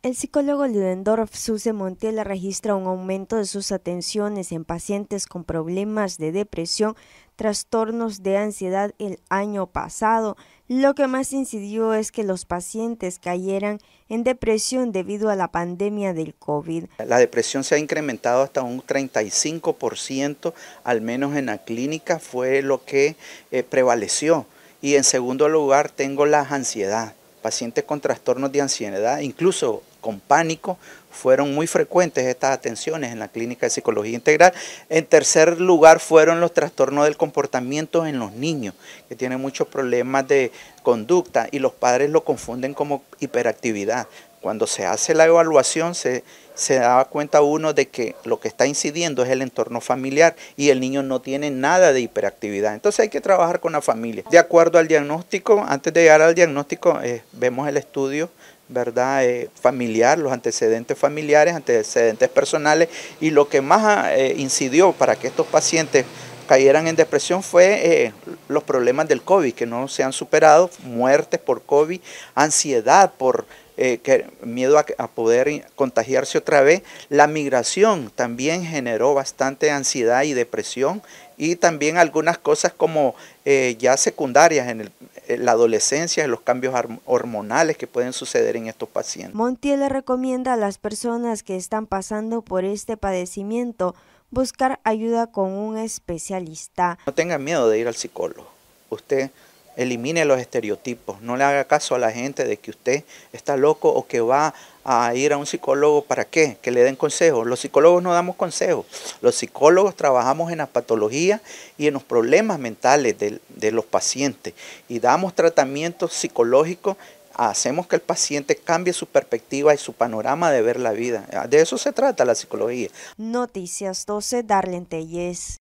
El psicólogo Ludendorff Suse Montiel registra un aumento de sus atenciones en pacientes con problemas de depresión, trastornos de ansiedad el año pasado. Lo que más incidió es que los pacientes cayeran en depresión debido a la pandemia del COVID. La depresión se ha incrementado hasta un 35%, al menos en la clínica fue lo que eh, prevaleció. Y en segundo lugar tengo la ansiedad pacientes con trastornos de ansiedad, incluso con pánico, fueron muy frecuentes estas atenciones en la clínica de psicología integral. En tercer lugar fueron los trastornos del comportamiento en los niños, que tienen muchos problemas de conducta y los padres lo confunden como hiperactividad. Cuando se hace la evaluación se, se da cuenta uno de que lo que está incidiendo es el entorno familiar y el niño no tiene nada de hiperactividad. Entonces hay que trabajar con la familia. De acuerdo al diagnóstico, antes de llegar al diagnóstico, eh, vemos el estudio ¿verdad? Eh, familiar, los antecedentes familiares, antecedentes personales y lo que más eh, incidió para que estos pacientes cayeran en depresión fue eh, los problemas del COVID, que no se han superado, muertes por COVID, ansiedad por eh, que, miedo a, poder contagiarse otra vez. La migración también generó bastante ansiedad y depresión y también algunas cosas como eh, ya secundarias en el, eh, la adolescencia y los cambios hormonales que pueden suceder en estos pacientes. Montiel le recomienda a las personas que están pasando por este padecimiento buscar ayuda con un especialista. No tenga miedo de ir al psicólogo. Usted Elimine los estereotipos. No le haga caso a la gente de que usted está loco o que va a ir a un psicólogo para qué, que le den consejos. Los psicólogos no damos consejos. Los psicólogos trabajamos en la patología y en los problemas mentales de, de los pacientes y damos tratamiento psicológicos hacemos que el paciente cambie su perspectiva y su panorama de ver la vida. De eso se trata la psicología. Noticias 12, Darlene Telles.